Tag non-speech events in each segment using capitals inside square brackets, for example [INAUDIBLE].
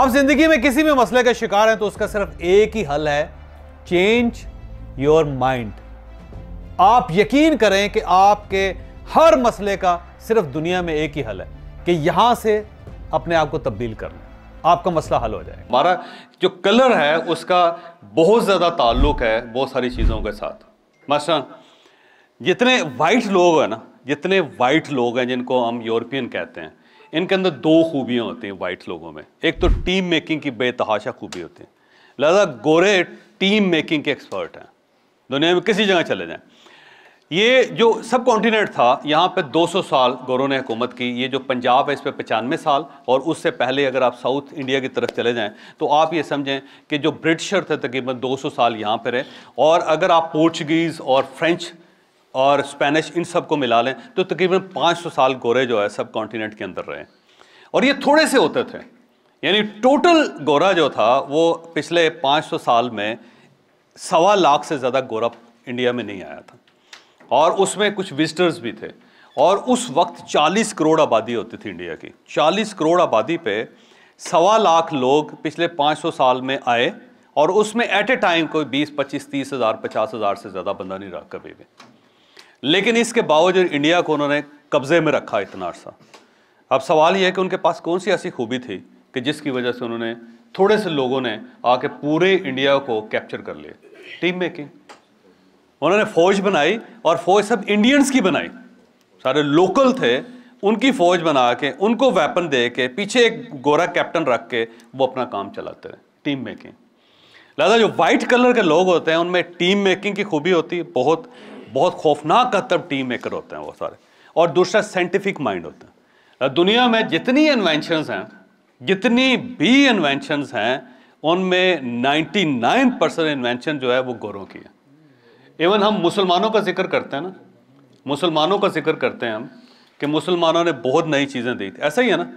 आप जिंदगी में किसी भी मसले का शिकार हैं तो उसका सिर्फ एक ही हल है चेंज योर माइंड आप यकीन करें कि आपके हर मसले का सिर्फ दुनिया में एक ही हल है कि यहां से अपने आप को तब्दील कर लें आपका मसला हल हो जाए हमारा जो कलर है उसका बहुत ज़्यादा ताल्लुक है बहुत सारी चीज़ों के साथ मसलन जितने वाइट लोग हैं ना जितने वाइट लोग हैं जिनको हम यूरोपियन कहते हैं इनके अंदर दो खूबियाँ होती हैं वाइट लोगों में एक तो टीम मेकिंग की बेतहाशा खूबी होती है लिहाजा गोरे टीम मेकिंग के एक्सपर्ट हैं दुनिया में किसी जगह चले जाएँ ये जो सब कॉन्टीनेंट था यहाँ पे 200 साल गोरों ने हुकूमत की ये जो पंजाब है इस पर पचानवे साल और उससे पहले अगर आप साउथ इंडिया की तरफ चले जाएं तो आप ये समझें कि जो ब्रिटिशर थे तकरीबन 200 साल यहाँ पर रहे और अगर आप पोर्चुगीज़ और फ्रेंच और स्पेनिश इन सब को मिला लें तो तकरीबन 500 साल गोरे जो है सब कॉन्टीनेंट के अंदर रहे और ये थोड़े से होते थे यानी टोटल गोरा जो था वो पिछले 500 साल में सवा लाख से ज़्यादा गोरा इंडिया में नहीं आया था और उसमें कुछ विजिटर्स भी थे और उस वक्त 40 करोड़ आबादी होती थी इंडिया की 40 करोड़ आबादी पे सवा लाख लोग पिछले 500 साल में आए और उसमें एट ए टाइम कोई 20, 25, 30 हज़ार पचास हज़ार से ज़्यादा बंदा नहीं रहा कभी भी लेकिन इसके बावजूद इंडिया को उन्होंने कब्ज़े में रखा इतना अर्सा अब सवाल यह है कि उनके पास कौन सी ऐसी खूबी थी कि जिसकी वजह से उन्होंने थोड़े से लोगों ने आके पूरे इंडिया को कैप्चर कर लिए टीम मेकिंग उन्होंने फौज बनाई और फौज सब इंडियंस की बनाई सारे लोकल थे उनकी फौज बना के उनको वेपन दे के पीछे एक गोरा कैप्टन रख के वो अपना काम चलाते रहे टीम मेकिंग लिहाजा जो वाइट कलर के लोग होते हैं उनमें टीम मेकिंग की खूबी होती है बहुत बहुत खौफनाक तब टीम मेकर होते हैं वो सारे और दूसरा साइंटिफिक माइंड होते हैं दुनिया में जितनी इन्वेंशनस हैं जितनी भी इन्वेंशन हैं उनमें 99 परसेंट इन्वेंशन जो है वो गोरों की है इवन हम मुसलमानों का जिक्र करते हैं ना मुसलमानों का जिक्र करते हैं हम कि मुसलमानों ने बहुत नई चीज़ें दी थी ऐसा ही है ना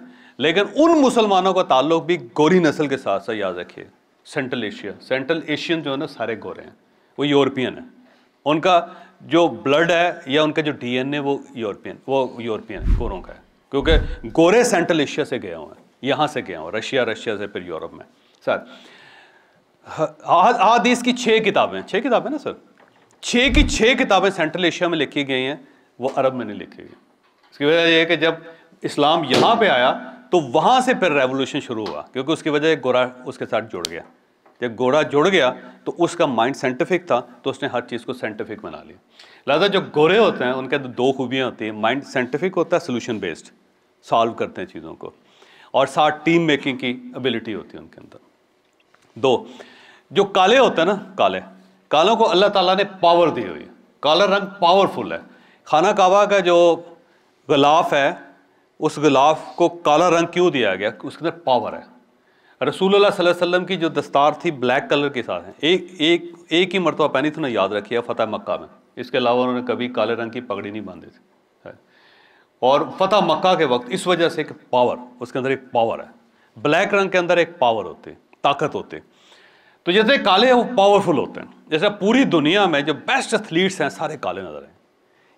लेकिन उन मुसलमानों का ताल्लुक भी गोरी नस्ल के साथ साथ याद रखिए सेंट्रल एशिया सेंट्रल एशियन जो है ना सारे गोरे हैं वो यूरोपियन हैं उनका जो ब्लड है या उनका जो डीएनए वो यूरोपियन वो यूरोपियन है गोरों का है क्योंकि गोरे सेंट्रल एशिया से गया हूँ है यहाँ से गया हूँ रशिया रशिया से फिर यूरोप में सर हादीस की छः किताबें छः किताबें ना सर छः की छः किताबें सेंट्रल एशिया में लिखी गई हैं वो अरब में नहीं लिखी गई इसकी वजह यह है कि जब इस्लाम यहाँ पे आया तो वहाँ से फिर रेवोल्यूशन शुरू हुआ क्योंकि उसकी वजह गोरा उसके साथ जुड़ गया जब घोड़ा जुड़ गया तो उसका माइंड साइंटिफिक था तो उसने हर चीज़ को साइंटिफिक बना लिया लिहाजा जो गोरे होते हैं उनके अंदर दो खूबियाँ होती हैं माइंड साइंटिफिक होता है सोल्यूशन बेस्ड सॉल्व करते हैं चीज़ों को और साथ टीम मेकिंग की एबिलिटी होती है उनके अंदर दो जो काले होते हैं ना काले कालों को अल्लाह ताला ने पावर दी हुई है काला रंग पावरफुल है खाना कावा का जो गलाफ है उस गलाफ को काला रंग क्यों दिया गया उसके अंदर पावर है रसूल वसम की जो दस्तार थी ब्लैक कलर के साथ है एक एक एक ही मरतबा पहनी थी ना याद रखी है फ़तेह मक्का में इसके अलावा उन्होंने कभी काले रंग की पगड़ी नहीं बांधी थी और फ़तेह मक्का के वक्त इस वजह से एक पावर उसके अंदर एक पावर है ब्लैक रंग के अंदर एक पावर होती है ताकत होती है तो जैसे काले हैं वो पावरफुल होते हैं जैसे पूरी दुनिया में जो बेस्ट एथलीट्स हैं सारे काले नज़र आए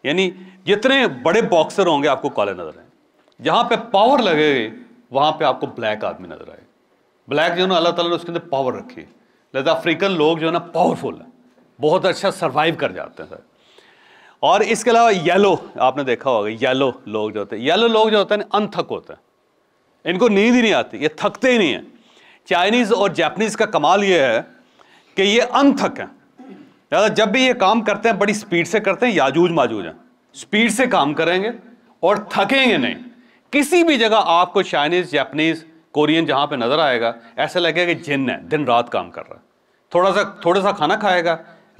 यानी जितने बड़े बॉक्सर होंगे आपको काले नज़र आए जहाँ पर पावर लगेगी वहाँ पर आपको ब्लैक आदमी नज़र आएगा ब्लैक जो है ना अल्लाह तला ने उसके अंदर पावर रखी है अफ्रीकन लोग जो है ना पावरफुल है बहुत अच्छा सर्वाइव कर जाते हैं सर और इसके अलावा येलो आपने देखा होगा येलो लोग जो होते हैं येलो लोग जो होते हैं अनथक होते हैं इनको नींद ही नहीं आती ये थकते ही नहीं हैं चाइनीज़ और जापनीज़ का कमाल ये है कि ये अनथक हैं ज़्यादा जब भी ये काम करते हैं बड़ी स्पीड से करते हैं याजूज माजूज हैं स्पीड से काम करेंगे और थकेंगे नहीं किसी भी जगह आपको चाइनीज़ जापनीज़ कोरियन जहाँ पे नज़र आएगा ऐसा लगेगा कि जिन है दिन रात काम कर रहा है थोड़ा सा थोड़ा सा खाना खाएगा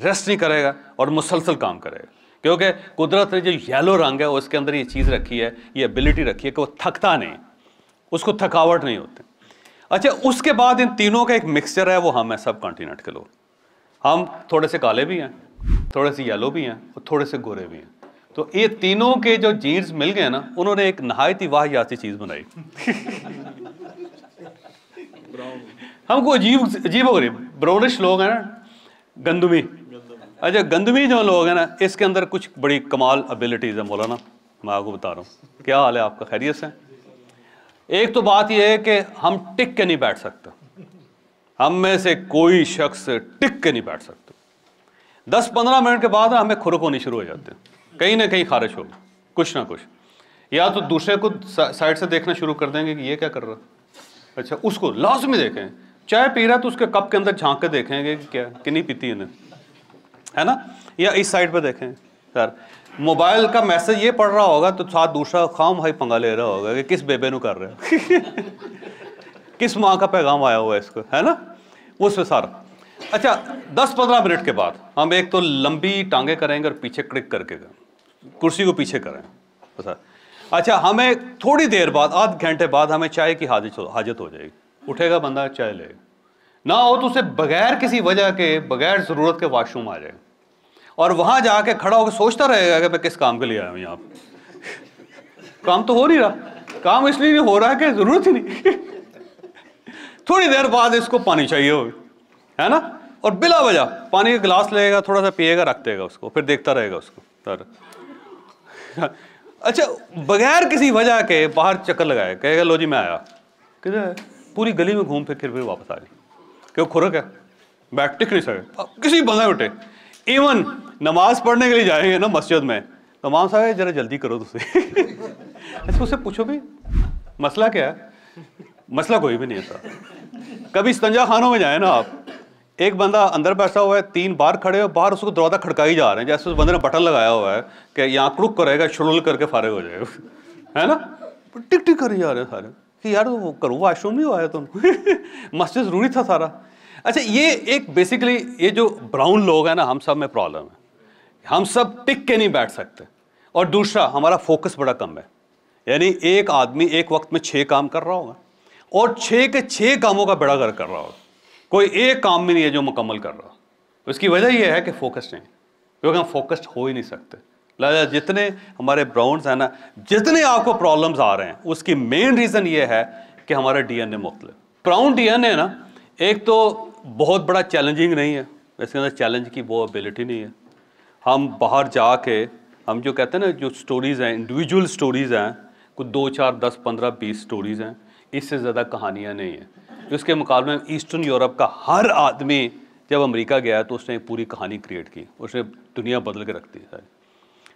रेस्ट नहीं करेगा और मुसलसल काम करेगा क्योंकि कुदरत ने जो येलो रंग है उसके अंदर ये चीज़ रखी है ये एबिलिटी रखी है कि वो थकता नहीं उसको थकावट नहीं होती अच्छा उसके बाद इन तीनों का एक मिक्सचर है वो हम हैं सब कॉन्टीनेंट के लोग हम थोड़े से काले भी हैं थोड़े से येलो भी हैं और थोड़े से गोरे भी हैं तो ये तीनों के जो जीन्स मिल गए ना उन्होंने एक नहायती वाह जाती चीज़ बनाई हमको अजीब अजीब हो रही ब्राउनिश लोग हैं ना गंदमी अच्छा गंदमी जो लोग हैं ना इसके अंदर कुछ बड़ी कमाल अबिलिटीज है ना मैं आपको बता रहा हूँ क्या हाल है आपका खैरियत है एक तो बात यह है कि हम टिक के नहीं बैठ सकते हम में से कोई शख्स टिक के नहीं बैठ सकते दस पंद्रह मिनट के बाद हमें खुरक होनी शुरू हो जाते हैं कहीं ना कहीं खारिश होगी कुछ ना कुछ या तो दूसरे को साइड से देखना शुरू कर देंगे कि ये क्या कर रहा है अच्छा उसको में देखें चाय पी रहा है तो उसके कप के अंदर झांक के देखेंगे कि क्या कि नहीं पीती इन्हें है ना या इस साइड पर देखें सर मोबाइल का मैसेज ये पढ़ रहा होगा तो साथ दूसरा खाम भाई पंगा ले रहा होगा कि किस बेबे नु कर रहे हो [LAUGHS] किस माँ का पैगाम आया हुआ है इसको है ना उस सर अच्छा दस पंद्रह मिनट के बाद हम एक तो लंबी टांगे करेंगे और पीछे क्लिक करके करें कुर्सी को पीछे करें सर अच्छा हमें थोड़ी देर बाद आध घंटे बाद हमें चाय की हाजत हाजत हो जाएगी उठेगा बंदा चाय लेगा ना हो तो उसे बगैर किसी वजह के बगैर ज़रूरत के वाशरूम आ जाएगा और वहाँ जाके खड़ा होकर सोचता रहेगा कि मैं किस काम के लिए आया हूँ यहाँ काम तो हो नहीं रहा काम इसलिए नहीं हो रहा है कि ज़रूरत ही नहीं थोड़ी देर बाद इसको पानी चाहिए हो है ना और बिला वजह पानी का गिलास लेगा थोड़ा सा पिएगा रख देगा उसको फिर देखता रहेगा उसको सर अच्छा बगैर किसी वजह के बाहर चक्कर लगाए कहेगा लो जी मैं आया किधर पूरी गली में घूम फिर फिर वापस आ गई क्यों खुरक है बैठ टिक नहीं सके किसी बंदे उठे इवन नमाज पढ़ने के लिए जाएंगे ना मस्जिद में तो माम साहब जरा जल्दी करो तुझे [LAUGHS] अच्छा उससे पूछो भी मसला क्या है मसला कोई भी नहीं है कभी स्तंजा खानों में जाए ना आप एक बंदा अंदर बैठा हुआ है तीन बाहर खड़े हो बाहर उसको दरवाजा खड़काई जा रहे हैं जैसे उस बंदे ने बटन लगाया हुआ है कि यहाँ क्रुक करेगा शुरुल करके फारे हो जाएगा [LAUGHS] है ना टिक टिक ही जा रहे हैं सारे कि यार वो करूँ वाशरूम नहीं हुआ है तुम [LAUGHS] मस्जिद ज़रूरी था सारा अच्छा ये एक बेसिकली ये जो ब्राउन लोग हैं ना हम सब में प्रॉब्लम है हम सब टिक के नहीं बैठ सकते और दूसरा हमारा फोकस बड़ा कम है यानी एक आदमी एक वक्त में छः काम कर रहा होगा और छः के छः कामों का बेड़ा कर रहा होगा कोई एक काम भी नहीं है जो मुकम्मल कर रहा उसकी तो इसकी वजह यह है कि फोकस नहीं क्योंकि हम फोकस्ड हो ही नहीं सकते लिहाजा जितने हमारे ब्राउंड हैं ना जितने आपको प्रॉब्लम्स आ रहे हैं उसकी मेन रीज़न ये है कि हमारा डी एन ए मुख्तलिफ ब्राउन डी एन ए ना एक तो बहुत बड़ा चैलेंजिंग नहीं है इसके अंदर चैलेंज की वो एबिलिटी नहीं है हम बाहर जाके हम जो कहते हैं ना जो स्टोरीज़ हैं इंडिविजुअल स्टोरीज़ हैं कुछ दो चार दस पंद्रह बीस स्टोरीज़ हैं इससे ज़्यादा कहानियाँ नहीं हैं जिसके मुकाबले में ईस्टर्न यूरोप का हर आदमी जब अमेरिका गया तो उसने पूरी कहानी क्रिएट की उसने दुनिया बदल के रख दी सारी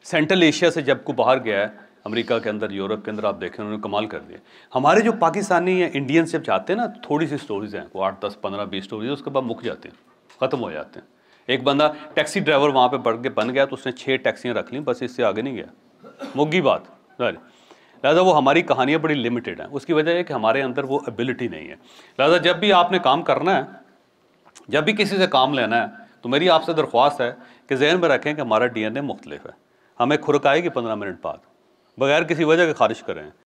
सेंट्रल एशिया से जब को बाहर गया है अमेरिका के अंदर यूरोप के अंदर आप देखें उन्होंने कमाल कर दिया हमारे जो पाकिस्तानी या इंडियन जब जाते हैं ना थोड़ी सी स्टोरीज हैं वो आठ दस पंद्रह बीस स्टोरीज उसके बाद मुक जाते हैं ख़त्म हो जाते हैं एक बंदा टैक्सी ड्राइवर वहाँ पर बढ़ के बन गया तो उसने छः टैक्सियाँ रख ली बस इससे आगे नहीं गया मुग्गी बात लिहाजा वो हमारी कहानियाँ बड़ी लिमिटेड हैं उसकी वजह है कि हमारे अंदर वो एबिलिटी नहीं है लिहाजा जब भी आपने काम करना है जब भी किसी से काम लेना है तो मेरी आपसे दरख्वास्त है कि जहन में रखें कि हमारा डी एन ए मुख्तलिफ है हमें खुरक आएगी पंद्रह मिनट बाद बगैर किसी वजह के खारिज करें